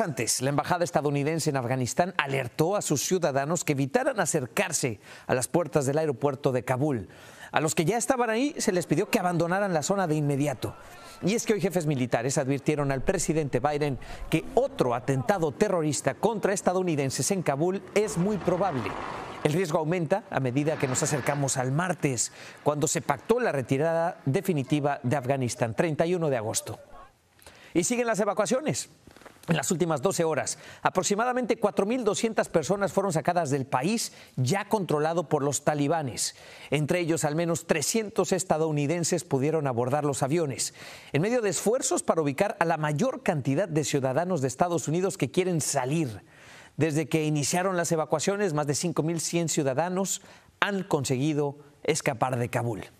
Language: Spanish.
antes, la embajada estadounidense en Afganistán alertó a sus ciudadanos que evitaran acercarse a las puertas del aeropuerto de Kabul. A los que ya estaban ahí se les pidió que abandonaran la zona de inmediato. Y es que hoy jefes militares advirtieron al presidente Biden que otro atentado terrorista contra estadounidenses en Kabul es muy probable. El riesgo aumenta a medida que nos acercamos al martes, cuando se pactó la retirada definitiva de Afganistán, 31 de agosto. Y siguen las evacuaciones. En las últimas 12 horas, aproximadamente 4.200 personas fueron sacadas del país ya controlado por los talibanes. Entre ellos, al menos 300 estadounidenses pudieron abordar los aviones, en medio de esfuerzos para ubicar a la mayor cantidad de ciudadanos de Estados Unidos que quieren salir. Desde que iniciaron las evacuaciones, más de 5.100 ciudadanos han conseguido escapar de Kabul.